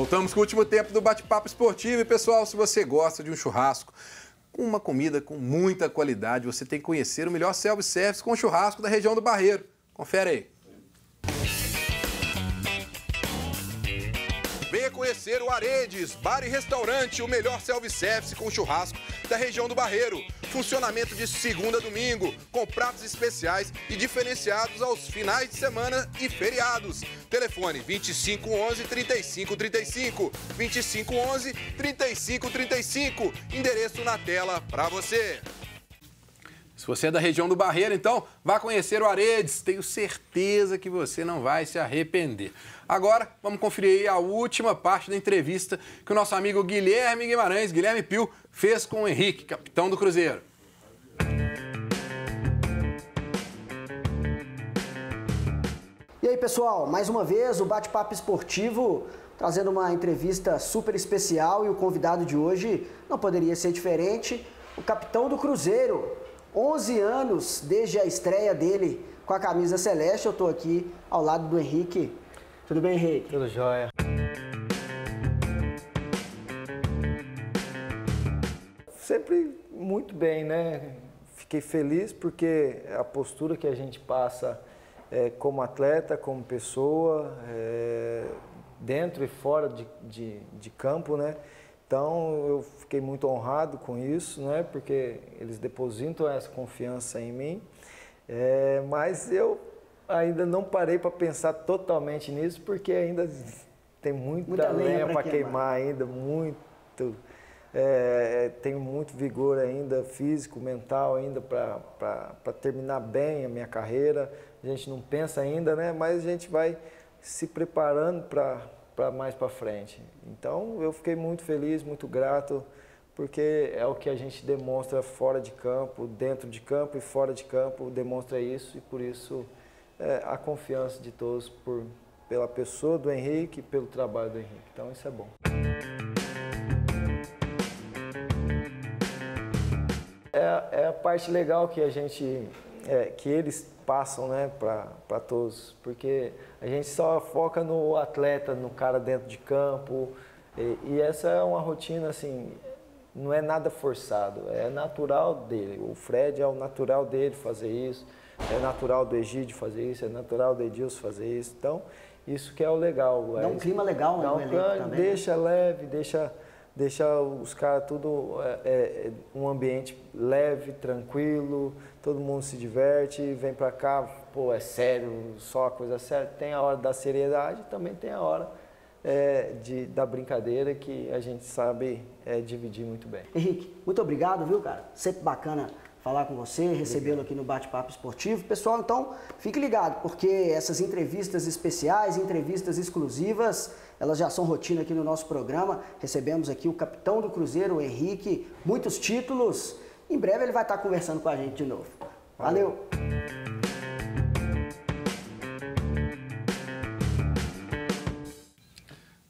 Voltamos com o último tempo do bate-papo esportivo. E, pessoal, se você gosta de um churrasco com uma comida com muita qualidade, você tem que conhecer o melhor self-service com churrasco da região do Barreiro. Confere aí. conhecer o Aredes, bar e restaurante, o melhor self-service com churrasco da região do Barreiro. Funcionamento de segunda a domingo, com pratos especiais e diferenciados aos finais de semana e feriados. Telefone 2511 3535, 2511 3535, endereço na tela para você. Se você é da região do Barreiro, então vá conhecer o Aredes. Tenho certeza que você não vai se arrepender. Agora, vamos conferir a última parte da entrevista que o nosso amigo Guilherme Guimarães, Guilherme Pio, fez com o Henrique, capitão do Cruzeiro. E aí, pessoal, mais uma vez o bate-papo esportivo trazendo uma entrevista super especial e o convidado de hoje não poderia ser diferente, o capitão do Cruzeiro, 11 anos desde a estreia dele com a camisa celeste. Eu estou aqui ao lado do Henrique. Tudo bem, Henrique? Tudo jóia. Sempre muito bem, né? Fiquei feliz porque é a postura que a gente passa é, como atleta, como pessoa, é, dentro e fora de, de, de campo, né? Então eu fiquei muito honrado com isso, né? Porque eles depositam essa confiança em mim. É, mas eu ainda não parei para pensar totalmente nisso, porque ainda tem muita, muita lenha para queimar. queimar ainda, muito. É, tenho muito vigor ainda físico, mental ainda para terminar bem a minha carreira. A gente não pensa ainda, né? Mas a gente vai se preparando para para mais para frente. Então eu fiquei muito feliz, muito grato, porque é o que a gente demonstra fora de campo, dentro de campo e fora de campo, demonstra isso e por isso é, a confiança de todos por, pela pessoa do Henrique e pelo trabalho do Henrique. Então isso é bom. É, é a parte legal que a gente é, que eles passam né, para todos, porque a gente só foca no atleta, no cara dentro de campo, e, e, essa é uma rotina assim, não é nada forçado, é natural dele. O Fred é o natural dele fazer isso, é natural do Egídio fazer isso, é natural do Edilson fazer isso. Então, isso que é o legal. Dá é um clima legal, né? Um né? deixa leve, deixa deixar os caras tudo é, é, um ambiente leve, tranquilo, todo mundo se diverte, vem para cá, pô, é sério, só coisa séria. Tem a hora da seriedade, também tem a hora é, de, da brincadeira que a gente sabe é, dividir muito bem. Henrique, muito obrigado, viu, cara? Sempre bacana falar com você, recebê-lo aqui no Bate-Papo Esportivo. Pessoal, então fique ligado, porque essas entrevistas especiais, entrevistas exclusivas, elas já são rotina aqui no nosso programa. Recebemos aqui o capitão do Cruzeiro, o Henrique, muitos títulos. Em breve ele vai estar conversando com a gente de novo. Valeu. Valeu.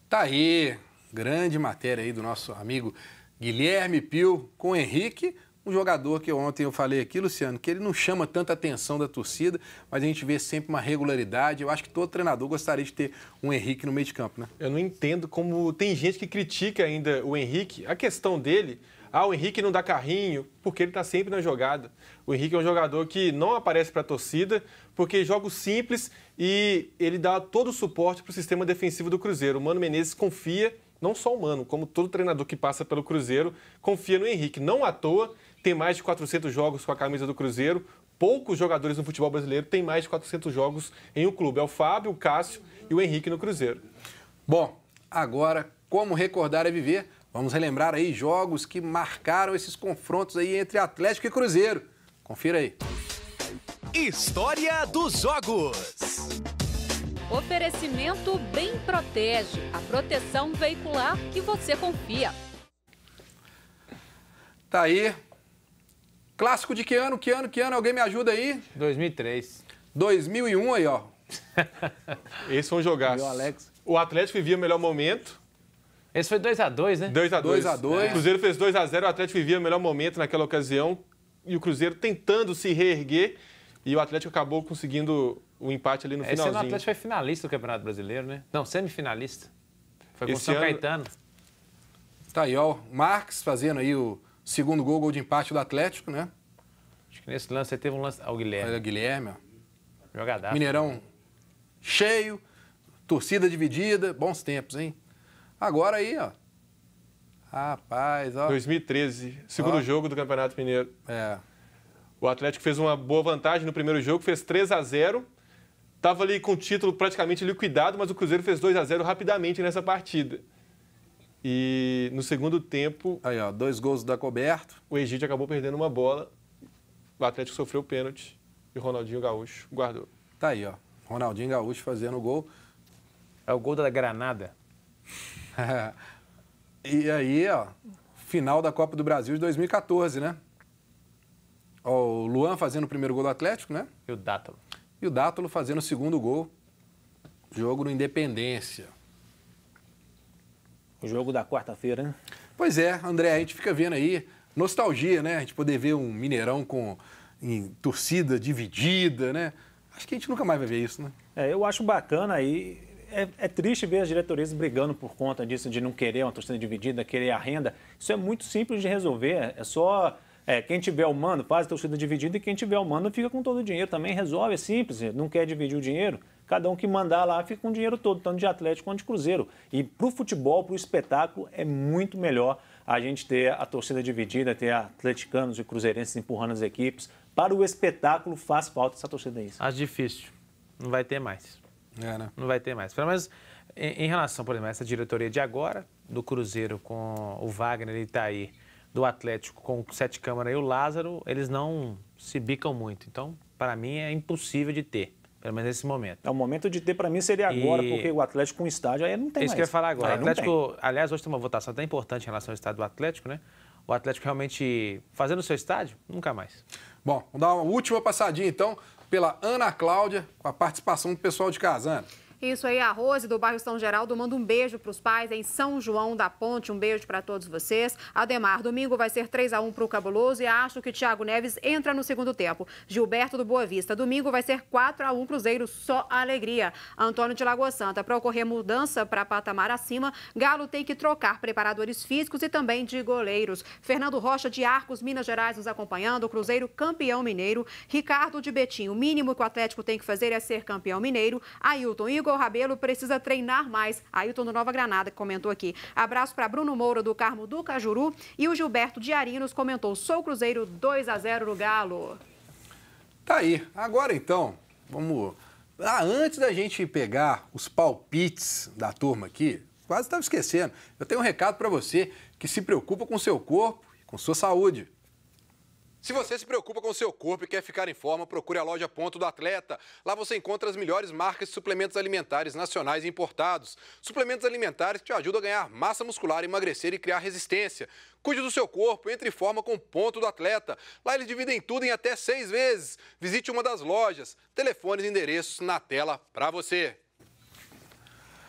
Tá aí, grande matéria aí do nosso amigo Guilherme Pio com Henrique, um jogador que ontem eu falei aqui, Luciano, que ele não chama tanta atenção da torcida, mas a gente vê sempre uma regularidade. Eu acho que todo treinador gostaria de ter um Henrique no meio de campo, né? Eu não entendo como tem gente que critica ainda o Henrique. A questão dele, ah, o Henrique não dá carrinho, porque ele está sempre na jogada. O Henrique é um jogador que não aparece para a torcida, porque joga simples e ele dá todo o suporte para o sistema defensivo do Cruzeiro. O Mano Menezes confia, não só o Mano, como todo treinador que passa pelo Cruzeiro, confia no Henrique. Não à toa tem mais de 400 jogos com a camisa do Cruzeiro. Poucos jogadores no futebol brasileiro têm mais de 400 jogos em um clube. É o Fábio, o Cássio e o Henrique no Cruzeiro. Bom, agora, como recordar é viver, vamos relembrar aí jogos que marcaram esses confrontos aí entre Atlético e Cruzeiro. Confira aí. História dos Jogos. Oferecimento Bem Protege, a proteção veicular que você confia. Tá aí, Clássico de que ano? Que ano? Que ano? Alguém me ajuda aí? 2003. 2001 aí, ó. Esse foi um jogaço. O Atlético vivia o melhor momento. Esse foi 2x2, né? 2x2. 2x2. O Cruzeiro fez 2x0, o Atlético vivia o melhor momento naquela ocasião. E o Cruzeiro tentando se reerguer. E o Atlético acabou conseguindo o empate ali no Esse finalzinho. Esse ano o Atlético foi finalista do Campeonato Brasileiro, né? Não, semifinalista. Foi com o São ano... Caetano. Tá aí, ó. O Marques fazendo aí o Segundo gol, gol de empate do Atlético, né? Acho que nesse lance aí teve um lance ao Guilherme. Olha, Guilherme, ó. Jogadaço. Mineirão cheio, torcida dividida, bons tempos, hein? Agora aí, ó. Rapaz, ó. 2013, segundo ó. jogo do Campeonato Mineiro. É. O Atlético fez uma boa vantagem no primeiro jogo, fez 3 a 0 tava ali com o título praticamente liquidado, mas o Cruzeiro fez 2 a 0 rapidamente nessa partida. E no segundo tempo. Aí, ó, dois gols da coberto. O Egídio acabou perdendo uma bola. O Atlético sofreu o pênalti e o Ronaldinho Gaúcho guardou. Tá aí, ó. Ronaldinho Gaúcho fazendo o gol. É o gol da Granada. e aí, ó, final da Copa do Brasil de 2014, né? Ó, o Luan fazendo o primeiro gol do Atlético, né? E o Dátolo. E o Dátolo fazendo o segundo gol. Jogo no Independência. O jogo da quarta-feira, né? Pois é, André, a gente fica vendo aí nostalgia, né? A gente poder ver um Mineirão com torcida dividida, né? Acho que a gente nunca mais vai ver isso, né? É, eu acho bacana aí. É, é, triste ver as diretorias brigando por conta disso, de não querer uma torcida dividida, querer a renda. Isso é muito simples de resolver. É só. É, quem tiver o mando faz a torcida dividida e quem tiver o mando fica com todo o dinheiro também. Resolve, é simples. Não quer dividir o dinheiro, cada um que mandar lá fica com o dinheiro todo, tanto de Atlético quanto de Cruzeiro. E para o futebol, para o espetáculo, é muito melhor a gente ter a torcida dividida, ter atleticanos e cruzeirenses empurrando as equipes. Para o espetáculo, faz falta essa torcida aí. Acho difícil. Não vai ter mais. É, né? Não vai ter mais. Pelo menos em, relação, por exemplo, a essa diretoria de agora, do Cruzeiro com o Wagner e Itaí, tá do Atlético com o Sete Câmara e o Lázaro, eles não se bicam muito. Então, para mim, é impossível de ter. Pelo menos nesse momento. É, o momento de ter, para mim, seria agora, e... porque o Atlético com um estádio aí não tem é Isso mais. que eu ia falar agora. o Atlético, aliás, hoje tem uma votação até importante em relação ao estádio do Atlético, né? O Atlético realmente fazendo o seu estádio, nunca mais. Bom, vamos dar uma última passadinha, então, pela Ana Cláudia, com a participação do pessoal de Casano. Isso aí, a Rose do bairro São Geraldo manda um beijo para os pais em São João da Ponte. Um beijo para todos vocês. Ademar, domingo vai ser 3 a 1 para o Cabuloso e acho que Thiago Neves entra no segundo tempo. Gilberto do Boa Vista, domingo vai ser 4 a 1 Cruzeiro, só alegria. Antônio de Lagoa Santa, para ocorrer mudança para patamar acima, Galo tem que trocar preparadores físicos e também de goleiros. Fernando Rocha de Arcos, Minas Gerais, nos acompanhando. Cruzeiro campeão mineiro. Ricardo de Betim, o mínimo que o Atlético tem que fazer é ser campeão mineiro. Ailton Igor Igor Rabelo precisa treinar mais. Ailton do Nova Granada comentou aqui. Abraço para Bruno Moura do Carmo do Cajuru e o Gilberto de Arinos comentou: sou Cruzeiro 2 a 0 no Galo. Tá aí. Agora então, vamos. Ah, antes da gente pegar os palpites da turma aqui, quase estava esquecendo. Eu tenho um recado para você que se preocupa com seu corpo e com sua saúde. Se você se preocupa com o seu corpo e quer ficar em forma, procure a loja Ponto do Atleta. Lá você encontra as melhores marcas de suplementos alimentares nacionais e importados. Suplementos alimentares que te ajudam a ganhar massa muscular, emagrecer e criar resistência. Cuide do seu corpo, entre em forma com o Ponto do Atleta. Lá eles dividem tudo em até seis vezes. Visite uma das lojas. Telefones e endereços na tela para você.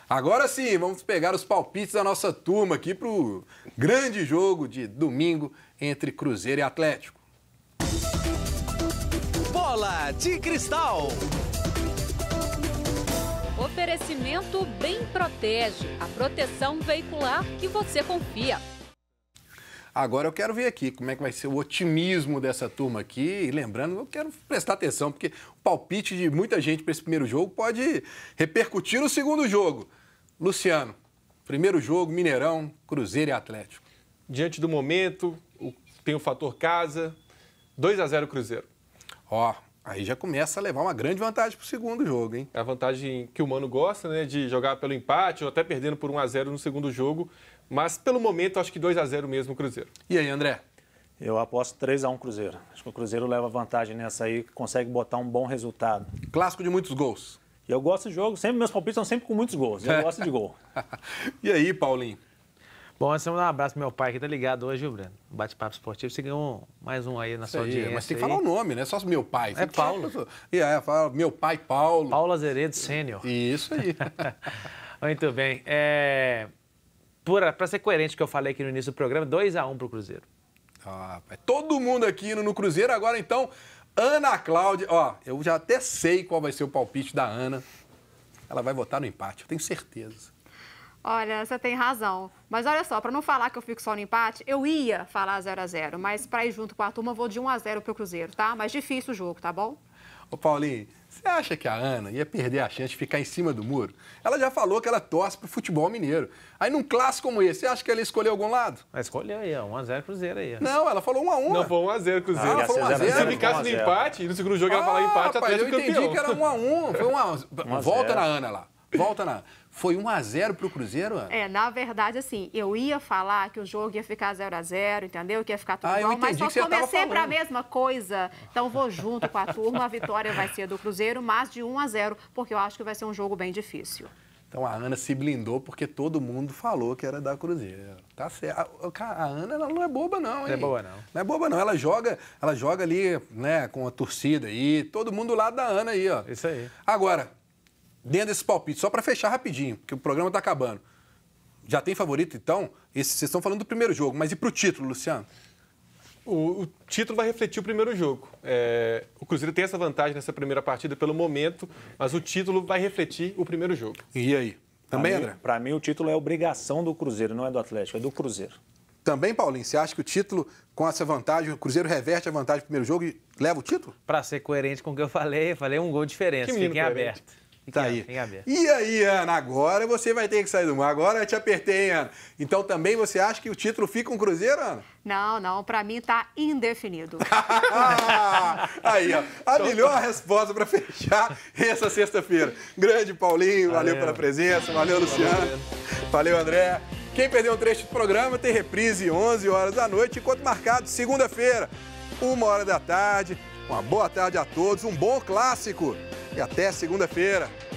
Agora sim, vamos pegar os palpites da nossa turma aqui para o grande jogo de domingo entre Cruzeiro e Atlético. Bola de Cristal. Oferecimento Bem Protege, a proteção veicular que você confia. Agora eu quero ver aqui como é que vai ser o otimismo dessa turma aqui. E lembrando, eu quero prestar atenção, porque o palpite de muita gente para esse primeiro jogo pode repercutir no segundo jogo. Luciano, primeiro jogo, Mineirão, Cruzeiro e Atlético. Diante do momento, tem o fator casa, 2 a 0 Cruzeiro. Ó, aí já começa a levar uma grande vantagem para o segundo jogo, hein? É a vantagem que o Mano gosta, né, de jogar pelo empate ou até perdendo por 1 a 0 no segundo jogo, mas pelo momento acho que 2 a 0 mesmo o Cruzeiro. E aí, André? Eu aposto 3 a 1 Cruzeiro. Acho que o Cruzeiro leva vantagem nessa aí, consegue botar um bom resultado. Clássico de muitos gols. E eu gosto de jogo, sempre meus palpites são sempre com muitos gols. Eu gosto de gol. e aí, Paulinho? Bom, antes de mandar um abraço pro meu pai que tá ligado hoje, viu, Breno? Bate-papo esportivo, você ganhou mais um aí na Isso sua aí, audiência. Mas tem que falar o nome, né? Só meu pai. É Paulo. E aí, fala, meu pai Paulo. Paulo Azeredo Sênior. Isso aí. Muito bem. É... Para ser coerente com o que eu falei aqui no início do programa, 2x1 um pro Cruzeiro. Ah, todo mundo aqui no, no Cruzeiro. Agora, então, Ana Cláudia. Ó, eu já até sei qual vai ser o palpite da Ana. Ela vai votar no empate, eu tenho certeza. Olha, você tem razão. Mas olha só, para não falar que eu fico só no empate, eu ia falar 0 a 0 mas para ir junto com a turma, eu vou de 1 a 0 para o Cruzeiro, tá? Mas difícil o jogo, tá bom? Ô, Paulinho, você acha que a Ana ia perder a chance de ficar em cima do muro? Ela já falou que ela torce para o futebol mineiro. Aí num clássico como esse, você acha que ela ia escolher algum lado? Ela escolheu aí, ó. 1x0 Cruzeiro aí. Não, ela falou 1x1. Não, foi 1x0 Cruzeiro. Ah, ela falou 1x0. Se ficasse no empate, no segundo jogo ah, ela falou empate, rapaz, até Eu entendi que era 1x1. Foi uma volta na Ana lá. Volta lá. Foi 1 a 0 para o Cruzeiro, Ana? É, na verdade, assim, eu ia falar que o jogo ia ficar 0 a 0 entendeu? Que ia ficar tudo ah, igual, mas só comecei pra a mesma coisa. Então, vou junto com a turma, a vitória vai ser do Cruzeiro, mas de 1 a 0 porque eu acho que vai ser um jogo bem difícil. Então a Ana se blindou porque todo mundo falou que era da Cruzeiro. Tá certo. A, a Ana ela não é boba não, hein? Não é boba não. Não é boba não. Ela joga, ela joga ali, né, com a torcida aí, todo mundo lá da Ana aí, ó. Isso aí. Agora, dentro desse palpite, só para fechar rapidinho, porque o programa está acabando. Já tem favorito, então? Esse, vocês estão falando do primeiro jogo, mas e para o título, Luciano? O, o, título vai refletir o primeiro jogo. É, o Cruzeiro tem essa vantagem nessa primeira partida pelo momento, mas o título vai refletir o primeiro jogo. E aí? Também, André? Para mim, o título é obrigação do Cruzeiro, não é do Atlético, é do Cruzeiro. Também, Paulinho, você acha que o título, com essa vantagem, o Cruzeiro reverte a vantagem do primeiro jogo e leva o título? Para ser coerente com o que eu falei, eu falei um gol de diferença, que fiquem aberto. Tá aí. E aí, Ana, agora você vai ter que sair do mar. Agora eu te apertei, Ana. Então também você acha que o título fica um Cruzeiro, Ana? Não, não. Para mim tá indefinido. aí, ó. A então melhor tá. resposta para fechar essa sexta-feira. Grande Paulinho, valeu, valeu pela presença. Valeu, Luciano. Valeu, valeu André. Quem perdeu um trecho do programa tem reprise 11 horas da noite, enquanto marcado segunda-feira, uma hora da tarde. Uma boa tarde a todos, um bom clássico e até segunda-feira.